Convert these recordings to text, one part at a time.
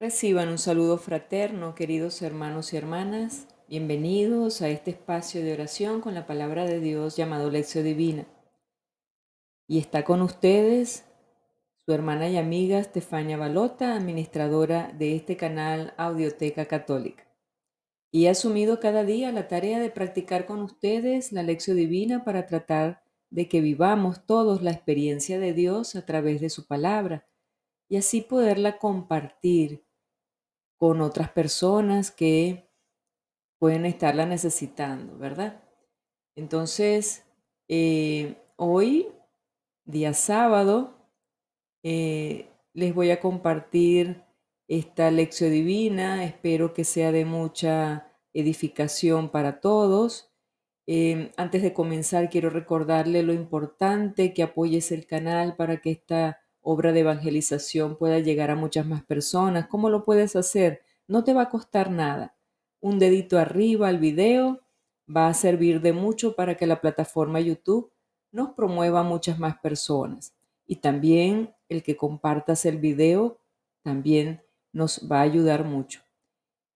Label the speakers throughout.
Speaker 1: Reciban un saludo fraterno, queridos hermanos y hermanas. Bienvenidos a este espacio de oración con la palabra de Dios llamado Lección Divina. Y está con ustedes su hermana y amiga Estefania Balota, administradora de este canal Audioteca Católica. Y ha asumido cada día la tarea de practicar con ustedes la Lección Divina para tratar de que vivamos todos la experiencia de Dios a través de su palabra y así poderla compartir con otras personas que pueden estarla necesitando, ¿verdad? Entonces, eh, hoy, día sábado, eh, les voy a compartir esta lección divina. Espero que sea de mucha edificación para todos. Eh, antes de comenzar, quiero recordarle lo importante que apoyes el canal para que esta obra de evangelización pueda llegar a muchas más personas. ¿Cómo lo puedes hacer? No te va a costar nada. Un dedito arriba al video va a servir de mucho para que la plataforma YouTube nos promueva a muchas más personas. Y también el que compartas el video también nos va a ayudar mucho.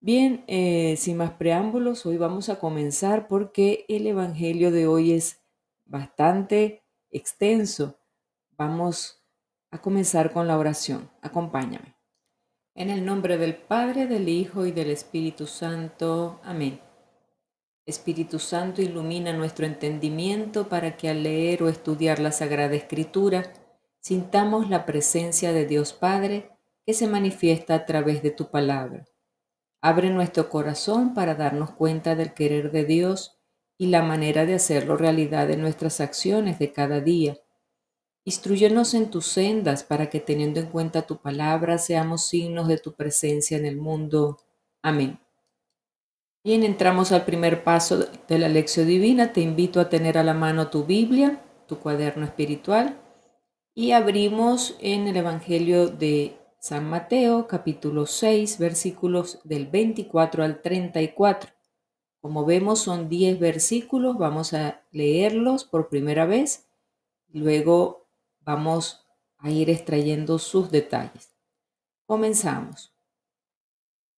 Speaker 1: Bien, eh, sin más preámbulos, hoy vamos a comenzar porque el Evangelio de hoy es bastante extenso. Vamos a comenzar con la oración. Acompáñame. En el nombre del Padre, del Hijo y del Espíritu Santo. Amén. Espíritu Santo ilumina nuestro entendimiento para que al leer o estudiar la Sagrada Escritura sintamos la presencia de Dios Padre que se manifiesta a través de tu palabra. Abre nuestro corazón para darnos cuenta del querer de Dios y la manera de hacerlo realidad en nuestras acciones de cada día Instruyenos en tus sendas para que teniendo en cuenta tu palabra seamos signos de tu presencia en el mundo. Amén. Bien, entramos al primer paso de la lección divina. Te invito a tener a la mano tu Biblia, tu cuaderno espiritual y abrimos en el Evangelio de San Mateo capítulo 6 versículos del 24 al 34. Como vemos son 10 versículos, vamos a leerlos por primera vez, luego Vamos a ir extrayendo sus detalles. Comenzamos.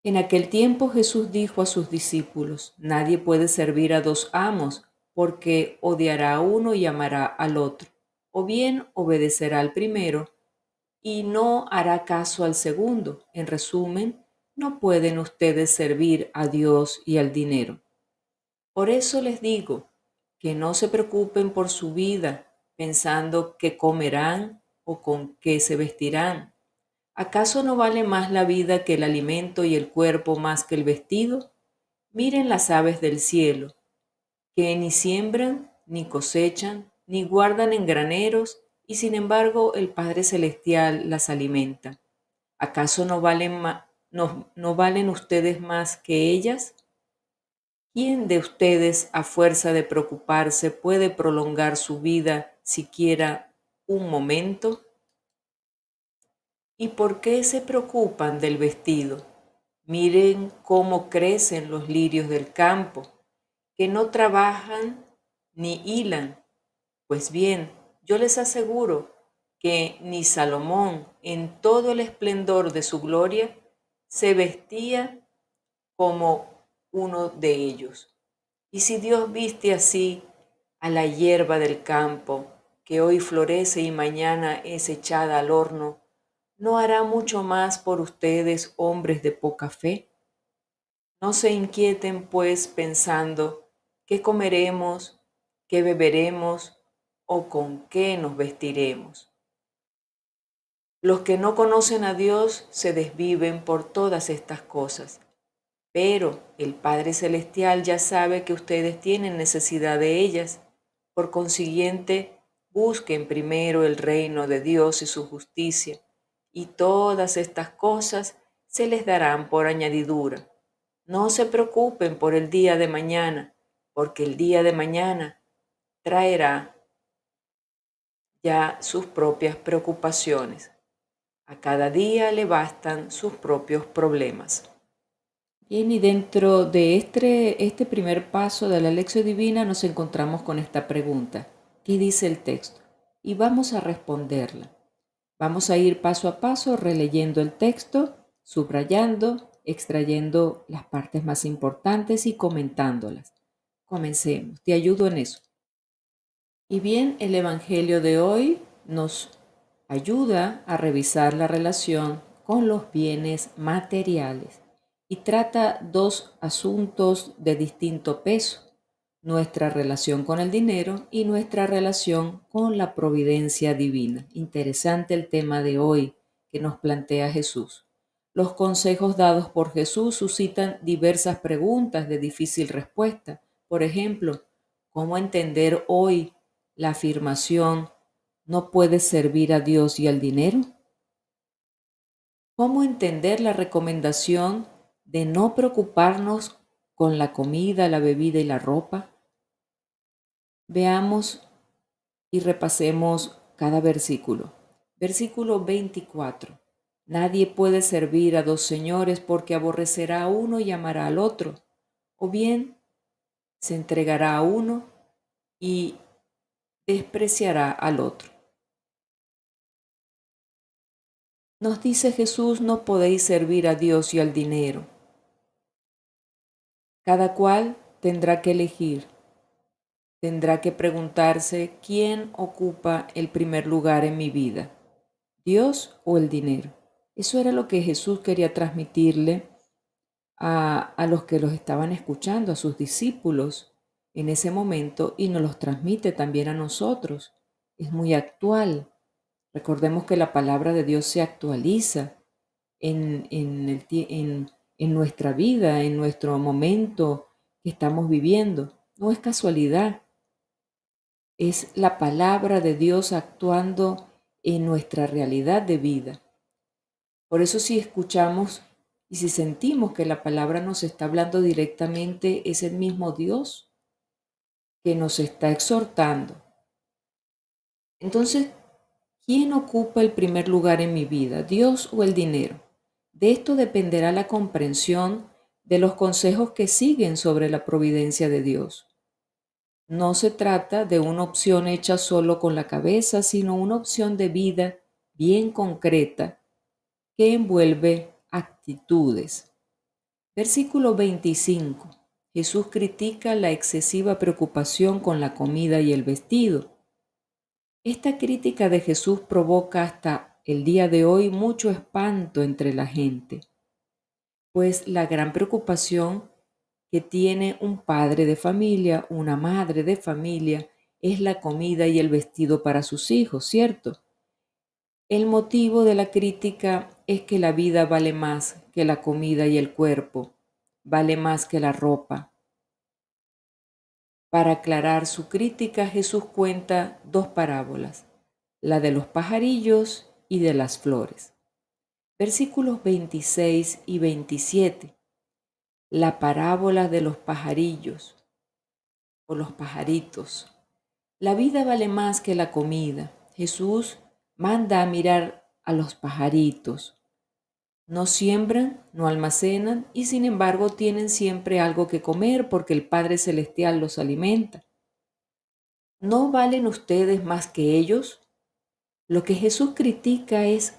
Speaker 1: En aquel tiempo Jesús dijo a sus discípulos, nadie puede servir a dos amos, porque odiará a uno y amará al otro, o bien obedecerá al primero y no hará caso al segundo. En resumen, no pueden ustedes servir a Dios y al dinero. Por eso les digo que no se preocupen por su vida, pensando qué comerán o con qué se vestirán. ¿Acaso no vale más la vida que el alimento y el cuerpo más que el vestido? Miren las aves del cielo, que ni siembran, ni cosechan, ni guardan en graneros, y sin embargo el Padre Celestial las alimenta. ¿Acaso no valen, valen ustedes más que ellas? ¿Quién de ustedes, a fuerza de preocuparse, puede prolongar su vida siquiera un momento? ¿Y por qué se preocupan del vestido? Miren cómo crecen los lirios del campo, que no trabajan ni hilan. Pues bien, yo les aseguro que ni Salomón, en todo el esplendor de su gloria, se vestía como uno de ellos. Y si Dios viste así a la hierba del campo, que hoy florece y mañana es echada al horno, ¿no hará mucho más por ustedes, hombres de poca fe? No se inquieten, pues, pensando, ¿qué comeremos, qué beberemos o con qué nos vestiremos? Los que no conocen a Dios se desviven por todas estas cosas, pero el Padre Celestial ya sabe que ustedes tienen necesidad de ellas, por consiguiente, Busquen primero el reino de Dios y su justicia, y todas estas cosas se les darán por añadidura. No se preocupen por el día de mañana, porque el día de mañana traerá ya sus propias preocupaciones. A cada día le bastan sus propios problemas. Bien, y dentro de este, este primer paso de la lección divina nos encontramos con esta pregunta. Aquí dice el texto y vamos a responderla. Vamos a ir paso a paso releyendo el texto, subrayando, extrayendo las partes más importantes y comentándolas. Comencemos, te ayudo en eso. Y bien, el Evangelio de hoy nos ayuda a revisar la relación con los bienes materiales y trata dos asuntos de distinto peso nuestra relación con el dinero y nuestra relación con la providencia divina. Interesante el tema de hoy que nos plantea Jesús. Los consejos dados por Jesús suscitan diversas preguntas de difícil respuesta. Por ejemplo, ¿cómo entender hoy la afirmación no puedes servir a Dios y al dinero? ¿Cómo entender la recomendación de no preocuparnos con la comida, la bebida y la ropa? Veamos y repasemos cada versículo. Versículo 24. Nadie puede servir a dos señores porque aborrecerá a uno y amará al otro, o bien se entregará a uno y despreciará al otro. Nos dice Jesús, no podéis servir a Dios y al dinero. Cada cual tendrá que elegir tendrá que preguntarse quién ocupa el primer lugar en mi vida, Dios o el dinero. Eso era lo que Jesús quería transmitirle a, los que los estaban escuchando, a sus discípulos en ese momento y nos los transmite también a nosotros. Es muy actual. Recordemos que la palabra de Dios se actualiza en nuestra vida, en nuestro momento que estamos viviendo. No es casualidad es la palabra de Dios actuando en nuestra realidad de vida. Por eso si escuchamos y si sentimos que la palabra nos está hablando directamente, es el mismo Dios que nos está exhortando. Entonces, ¿quién ocupa el primer lugar en mi vida, Dios o el dinero? De esto dependerá la comprensión de los consejos que siguen sobre la providencia de Dios. No se trata de una opción hecha solo con la cabeza, sino una opción de vida bien concreta que envuelve actitudes. Versículo 25. Jesús critica la excesiva preocupación con la comida y el vestido. Esta crítica de Jesús provoca hasta el día de hoy mucho espanto entre la gente, pues la gran preocupación que tiene un padre de familia, una madre de familia, es la comida y el vestido para sus hijos, ¿cierto? El motivo de la crítica es que la vida vale más que la comida y el cuerpo, vale más que la ropa. Para aclarar su crítica, Jesús cuenta dos parábolas, la de los pajarillos y de las flores. Versículos 26 y 27 la parábola de los pajarillos o los pajaritos. La vida vale más que la comida. Jesús manda a mirar a los pajaritos. No siembran, no almacenan y sin embargo tienen siempre algo que comer porque el Padre Celestial los alimenta. ¿No valen ustedes más que ellos? Lo que Jesús critica es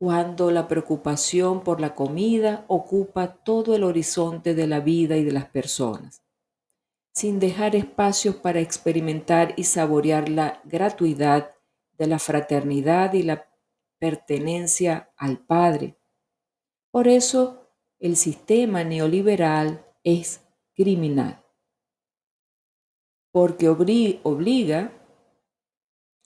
Speaker 1: cuando la preocupación por la comida ocupa todo el horizonte de la vida y de las personas, sin dejar espacios para experimentar y saborear la gratuidad de la fraternidad y la pertenencia al Padre. Por eso el sistema neoliberal es criminal, porque obliga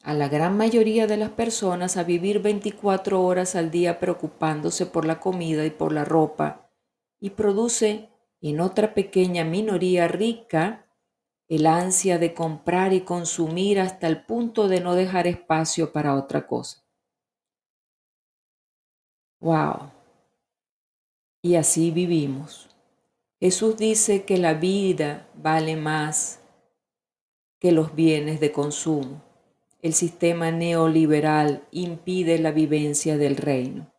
Speaker 1: a la gran mayoría de las personas a vivir 24 horas al día preocupándose por la comida y por la ropa y produce en otra pequeña minoría rica el ansia de comprar y consumir hasta el punto de no dejar espacio para otra cosa. ¡Wow! Y así vivimos. Jesús dice que la vida vale más que los bienes de consumo el sistema neoliberal impide la vivencia del reino.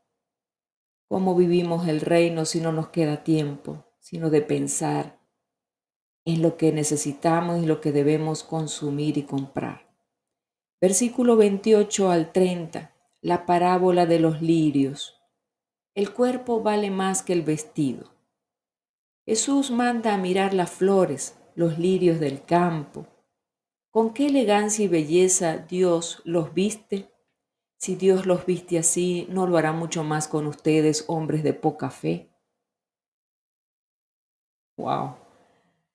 Speaker 1: ¿Cómo vivimos el reino si no nos queda tiempo, sino de pensar en lo que necesitamos y lo que debemos consumir y comprar? Versículo 28 al 30, la parábola de los lirios. El cuerpo vale más que el vestido. Jesús manda a mirar las flores, los lirios del campo, ¿Con qué elegancia y belleza Dios los viste? Si Dios los viste así, no lo hará mucho más con ustedes, hombres de poca fe. Wow.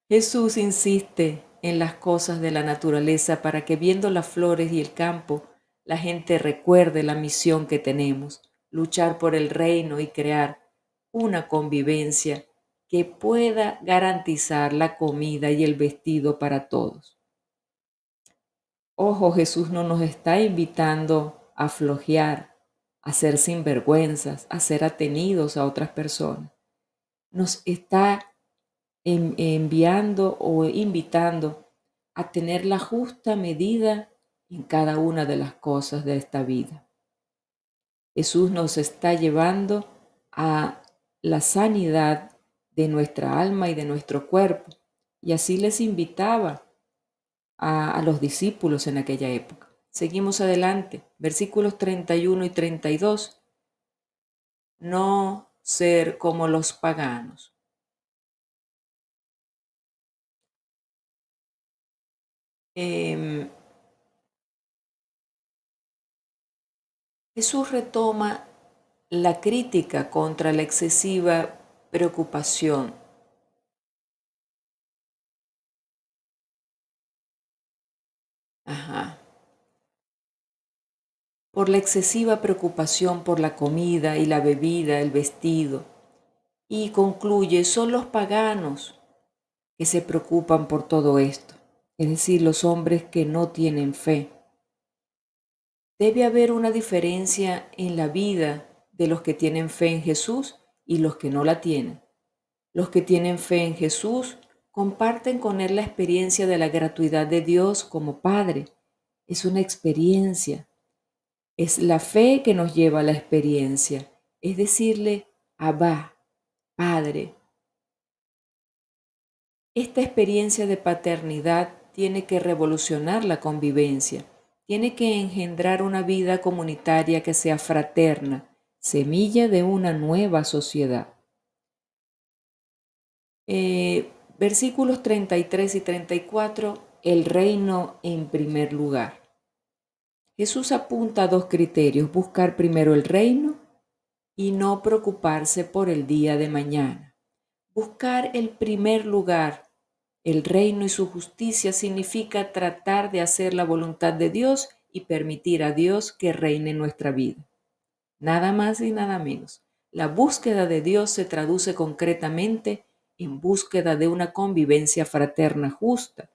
Speaker 1: Jesús insiste en las cosas de la naturaleza para que viendo las flores y el campo, la gente recuerde la misión que tenemos, luchar por el reino y crear una convivencia que pueda garantizar la comida y el vestido para todos. Ojo, Jesús no nos está invitando a flojear, a ser sinvergüenzas, a ser atenidos a otras personas. Nos está enviando o invitando a tener la justa medida en cada una de las cosas de esta vida. Jesús nos está llevando a la sanidad de nuestra alma y de nuestro cuerpo. Y así les invitaba a, los discípulos en aquella época. Seguimos adelante, versículos 31 y 32. No ser como los paganos. Em, Jesús retoma la crítica contra la excesiva preocupación Por la excesiva preocupación por la comida y la bebida, el vestido. Y concluye, son los paganos que se preocupan por todo esto, es decir, los hombres que no tienen fe. Debe haber una diferencia en la vida de los que tienen fe en Jesús y los que no la tienen. Los que tienen fe en Jesús comparten con él la experiencia de la gratuidad de Dios como Padre. Es una experiencia. Es la fe que nos lleva a la experiencia. Es decirle, Abba, Padre. Esta experiencia de paternidad tiene que revolucionar la convivencia. Tiene que engendrar una vida comunitaria que sea fraterna, semilla de una nueva sociedad. Eh, versículos 33 y 34, el reino en primer lugar. Jesús apunta a dos criterios, buscar primero el reino y no preocuparse por el día de mañana. Buscar el primer lugar, el reino y su justicia significa tratar de hacer la voluntad de Dios y permitir a Dios que reine en nuestra vida. Nada más y nada menos. La búsqueda de Dios se traduce concretamente en búsqueda de una convivencia fraterna justa.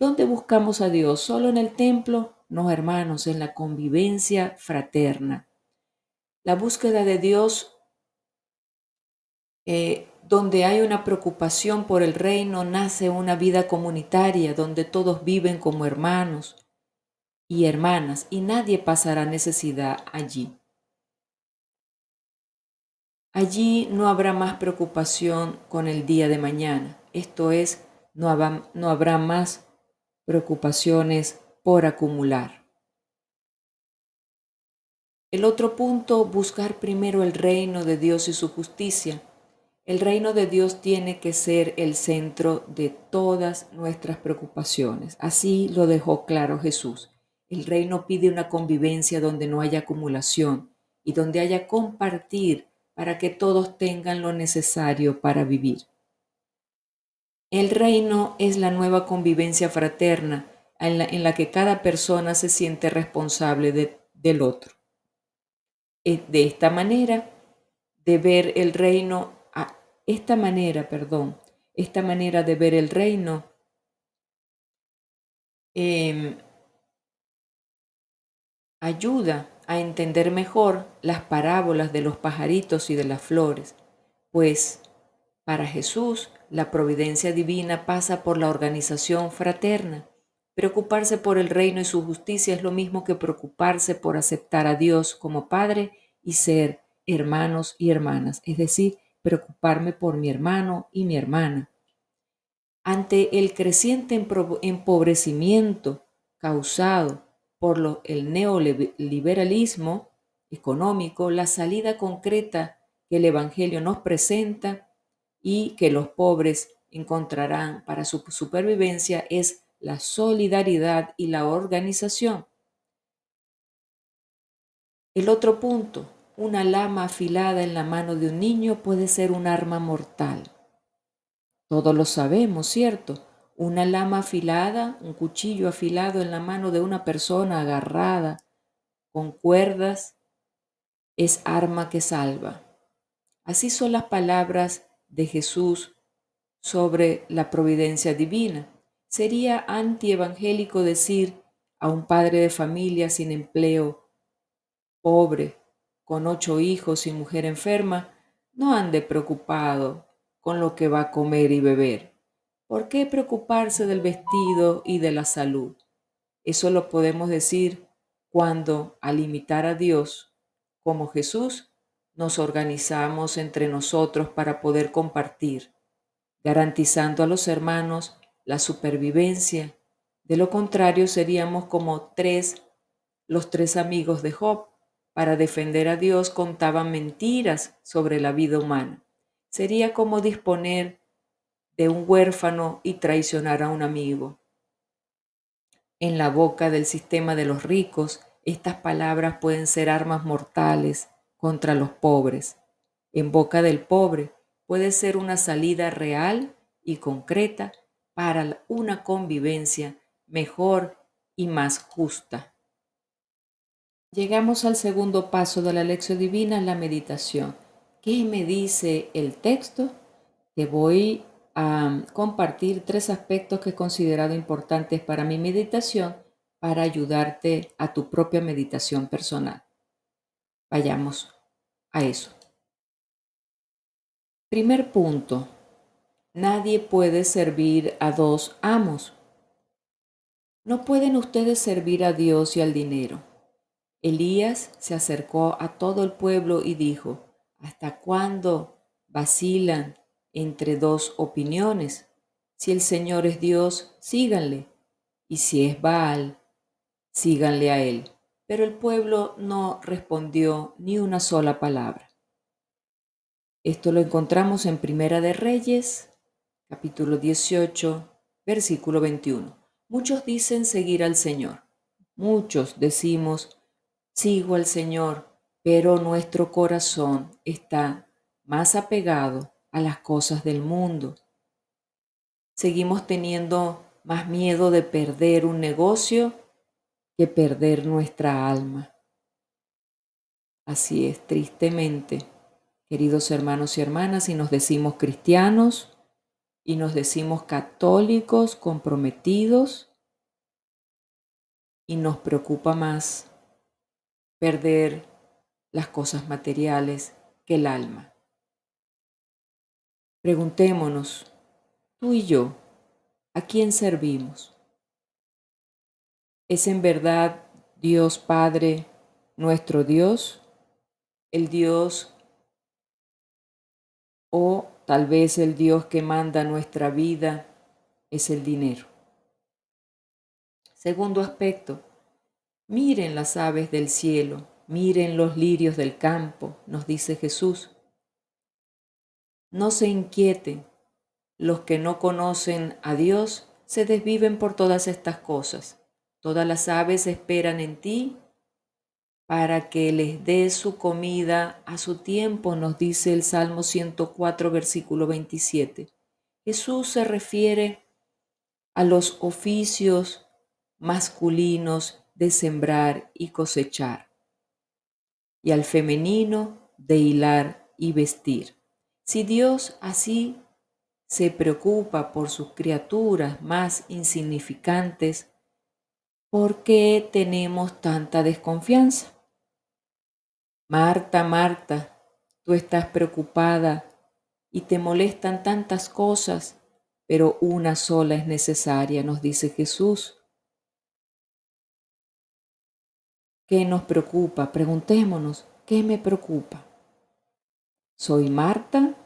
Speaker 1: ¿Dónde buscamos a Dios? ¿Solo en el templo? No, hermanos, en la convivencia fraterna. La búsqueda de Dios eh, donde hay una preocupación por el reino, nace una vida comunitaria donde todos viven como hermanos y hermanas y nadie pasará necesidad allí. Allí no habrá más preocupación con el día de mañana, esto es, no habrá, más preocupaciones por acumular. El otro punto, buscar primero el reino de Dios y su justicia. El reino de Dios tiene que ser el centro de todas nuestras preocupaciones. Así lo dejó claro Jesús. El reino pide una convivencia donde no haya acumulación y donde haya compartir para que todos tengan lo necesario para vivir. El reino es la nueva convivencia fraterna en la, que cada persona se siente responsable del otro. Eh, de esta manera, de ver el reino, ah, esta manera, perdón, esta manera de ver el reino em, ayuda a entender mejor las parábolas de los pajaritos y de las flores, pues para Jesús la providencia divina pasa por la organización fraterna. Preocuparse por el reino y su justicia es lo mismo que preocuparse por aceptar a Dios como Padre y ser hermanos y hermanas, es decir, preocuparme por mi hermano y mi hermana. Ante el creciente empobrecimiento causado por el neoliberalismo económico, la salida concreta que el Evangelio nos presenta y que los pobres encontrarán para su supervivencia es la solidaridad y la organización. El otro punto, una lama afilada en la mano de un niño puede ser un arma mortal. Todos lo sabemos, ¿cierto? una lama afilada, un cuchillo afilado en la mano de una persona agarrada con cuerdas, es arma que salva. Así son las palabras de Jesús sobre la providencia divina. Sería antievangélico decir a un padre de familia sin empleo, pobre, con ocho hijos y mujer enferma, no ande preocupado con lo que va a comer y beber ¿Por qué preocuparse del vestido y de la salud? Eso lo podemos decir cuando, al imitar a Dios, como Jesús, nos organizamos entre nosotros para poder compartir, garantizando a los hermanos la supervivencia. De lo contrario, seríamos como tres, los tres amigos de Job. Para defender a Dios contaban mentiras sobre la vida humana. Sería como disponer de un huérfano y traicionar a un amigo. En la boca del sistema de los ricos, estas palabras pueden ser armas mortales contra los pobres. En boca del pobre puede ser una salida real y concreta para una convivencia mejor y más justa. Llegamos al segundo paso de la lección divina, la meditación. ¿Qué me dice el texto? Que voy a compartir tres aspectos que he considerado importantes para mi meditación para ayudarte a tu propia meditación personal. Vayamos a eso. Primer punto. Nadie puede servir a dos amos. No pueden ustedes servir a Dios y al dinero. Elías se acercó a todo el pueblo y dijo, ¿hasta cuándo vacilan entre dos opiniones. Si el Señor es Dios, síganle, y si es Baal, síganle a él. Pero el pueblo no respondió ni una sola palabra. Esto lo encontramos en Primera de Reyes, capítulo 18, versículo 21. Muchos dicen seguir al Señor. Muchos decimos, sigo al Señor, pero nuestro corazón está más apegado a las cosas del mundo. Seguimos teniendo más miedo de perder un negocio que perder nuestra alma. Así es, tristemente, queridos hermanos y hermanas, si nos decimos cristianos y nos decimos católicos, comprometidos, y nos preocupa más perder las cosas materiales que el alma. Preguntémonos, tú y yo, ¿a quién servimos? ¿Es en verdad Dios Padre nuestro Dios? ¿El Dios o tal vez el Dios que manda nuestra vida es el dinero? Segundo aspecto, miren las aves del cielo, miren los lirios del campo, nos dice Jesús no se inquiete. Los que no conocen a Dios se desviven por todas estas cosas. Todas las aves esperan en ti para que les dé su comida a su tiempo, nos dice el Salmo 104, versículo 27. Jesús se refiere a los oficios masculinos de sembrar y cosechar, y al femenino de hilar y vestir. Si Dios así se preocupa por sus criaturas más insignificantes, ¿por qué tenemos tanta desconfianza? Marta, Marta, tú estás preocupada y te molestan tantas cosas, pero una sola es necesaria, nos dice Jesús. ¿Qué nos preocupa? Preguntémonos, ¿qué me preocupa? ¿Soy Marta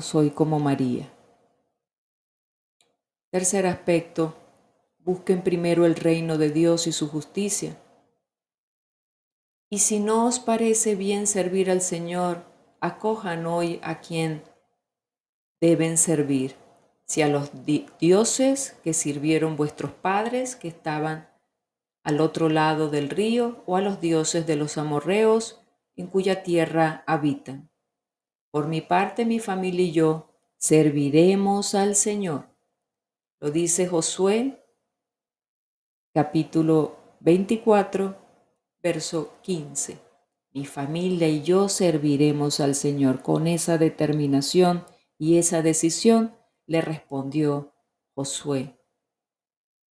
Speaker 1: soy como María. Tercer aspecto, busquen primero el reino de Dios y su justicia. Y si no os parece bien servir al Señor, acojan hoy a quien deben servir, si a los dioses que sirvieron vuestros padres que estaban al otro lado del río, o a los dioses de los amorreos en cuya tierra habitan. Por mi parte, mi familia y yo serviremos al Señor. Lo dice Josué capítulo 24, verso 15. Mi familia y yo serviremos al Señor. Con esa determinación y esa decisión le respondió Josué.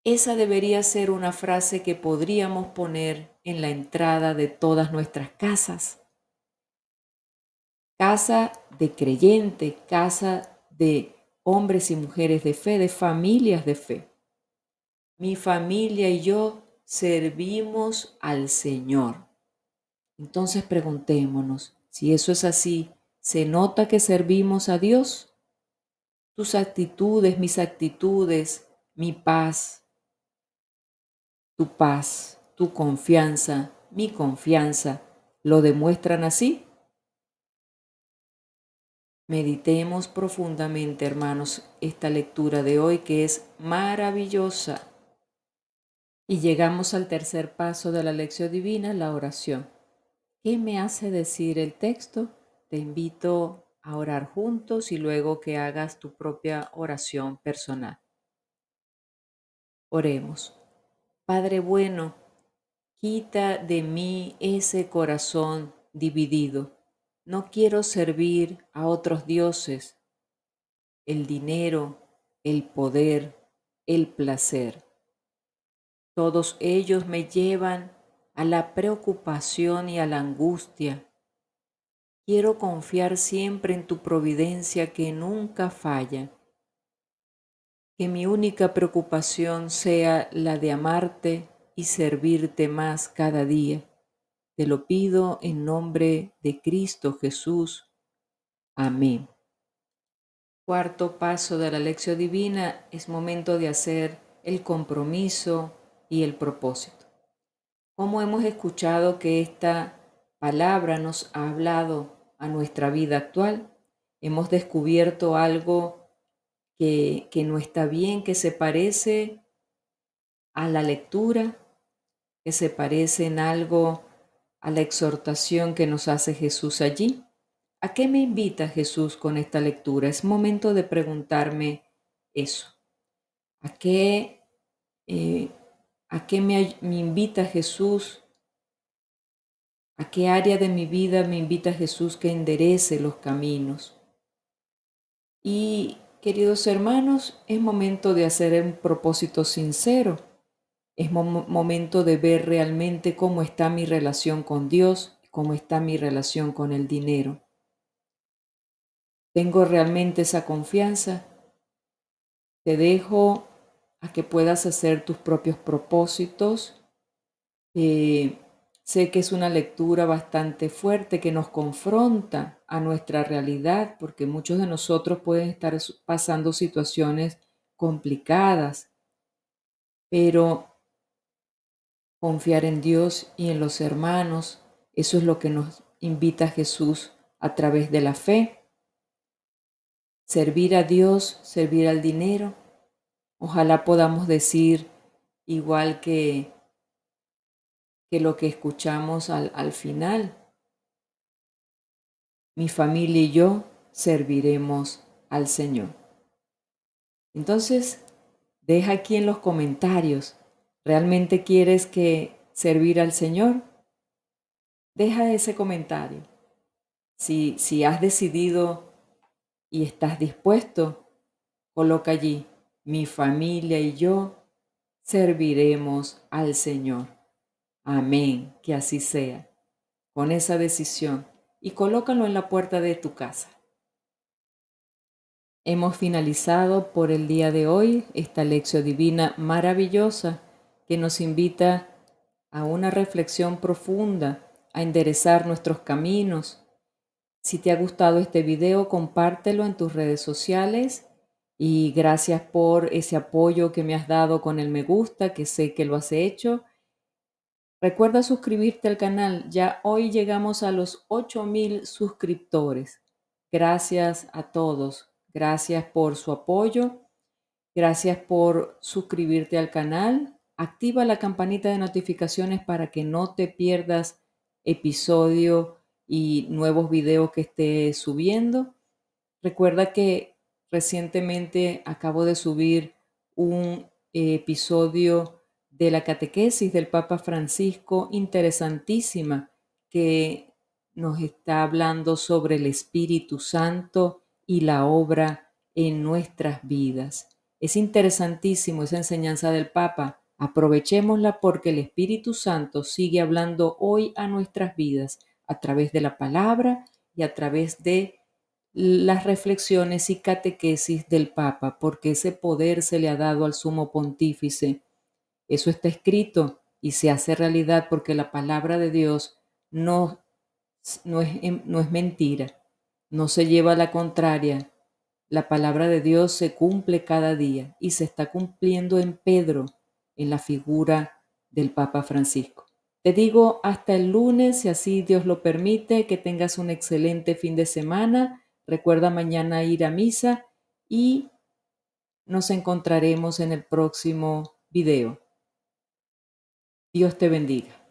Speaker 1: Esa debería ser una frase que podríamos poner en la entrada de todas nuestras casas casa de creyente, casa de hombres y mujeres de fe, de familias de fe. Mi familia y yo servimos al Señor. Entonces preguntémonos, si eso es así, ¿se nota que servimos a Dios? Tus actitudes, mis actitudes, mi paz, tu paz, tu confianza, mi confianza, ¿lo demuestran así? Meditemos profundamente, hermanos, esta lectura de hoy que es maravillosa. Y llegamos al tercer paso de la lección divina, la oración. ¿Qué me hace decir el texto? Te invito a orar juntos y luego que hagas tu propia oración personal. Oremos. Padre bueno, quita de mí ese corazón dividido no quiero servir a otros dioses, el dinero, el poder, el placer. Todos ellos me llevan a la preocupación y a la angustia. Quiero confiar siempre en tu providencia que nunca falla. Que mi única preocupación sea la de amarte y servirte más cada día. Te lo pido en nombre de Cristo Jesús. Amén. Cuarto paso de la lección divina es momento de hacer el compromiso y el propósito. Como hemos escuchado que esta palabra nos ha hablado a nuestra vida actual, hemos descubierto algo que, que no está bien, que se parece a la lectura, que se parece en algo a la exhortación que nos hace Jesús allí. ¿A qué me invita Jesús con esta lectura? Es momento de preguntarme eso. ¿A qué, eh, a qué me invita Jesús? ¿A qué área de mi vida me invita Jesús que enderece los caminos? Y, queridos hermanos, es momento de hacer un propósito sincero es momento de ver realmente cómo está mi relación con Dios, cómo está mi relación con el dinero. ¿Tengo realmente esa confianza? Te dejo a que puedas hacer tus propios propósitos. Eh, sé que es una lectura bastante fuerte que nos confronta a nuestra realidad, porque muchos de nosotros pueden estar pasando situaciones complicadas, pero confiar en Dios y en los hermanos. Eso es lo que nos invita Jesús a través de la fe. Servir a Dios, servir al dinero. Ojalá podamos decir igual que, que lo que escuchamos al, al final. Mi familia y yo serviremos al Señor. Entonces, deja aquí en los comentarios ¿Realmente quieres que servir al Señor? Deja ese comentario. Si, si has decidido y estás dispuesto, coloca allí, mi familia y yo serviremos al Señor. Amén, que así sea, con esa decisión y colócalo en la puerta de tu casa. Hemos finalizado por el día de hoy esta lección divina maravillosa que nos invita a una reflexión profunda, a enderezar nuestros caminos. Si te ha gustado este video, compártelo en tus redes sociales y gracias por ese apoyo que me has dado con el me gusta, que sé que lo has hecho. Recuerda suscribirte al canal, ya hoy llegamos a los 8000 suscriptores. Gracias a todos, gracias por su apoyo, gracias por suscribirte al canal activa la campanita de notificaciones para que no te pierdas episodio y nuevos videos que esté subiendo. Recuerda que recientemente acabo de subir un episodio de la catequesis del Papa Francisco, interesantísima, que nos está hablando sobre el Espíritu Santo y la obra en nuestras vidas. Es interesantísimo esa enseñanza del Papa Aprovechémosla porque el Espíritu Santo sigue hablando hoy a nuestras vidas a través de la palabra y a través de las reflexiones y catequesis del Papa, porque ese poder se le ha dado al sumo pontífice. Eso está escrito y se hace realidad porque la palabra de Dios no, no, es, em, es mentira, no se lleva a la contraria. La palabra de Dios se cumple cada día y se está cumpliendo en Pedro en la figura del Papa Francisco. Te digo hasta el lunes, si así Dios lo permite, que tengas un excelente fin de semana. Recuerda mañana ir a misa y nos encontraremos en el próximo video. Dios te bendiga.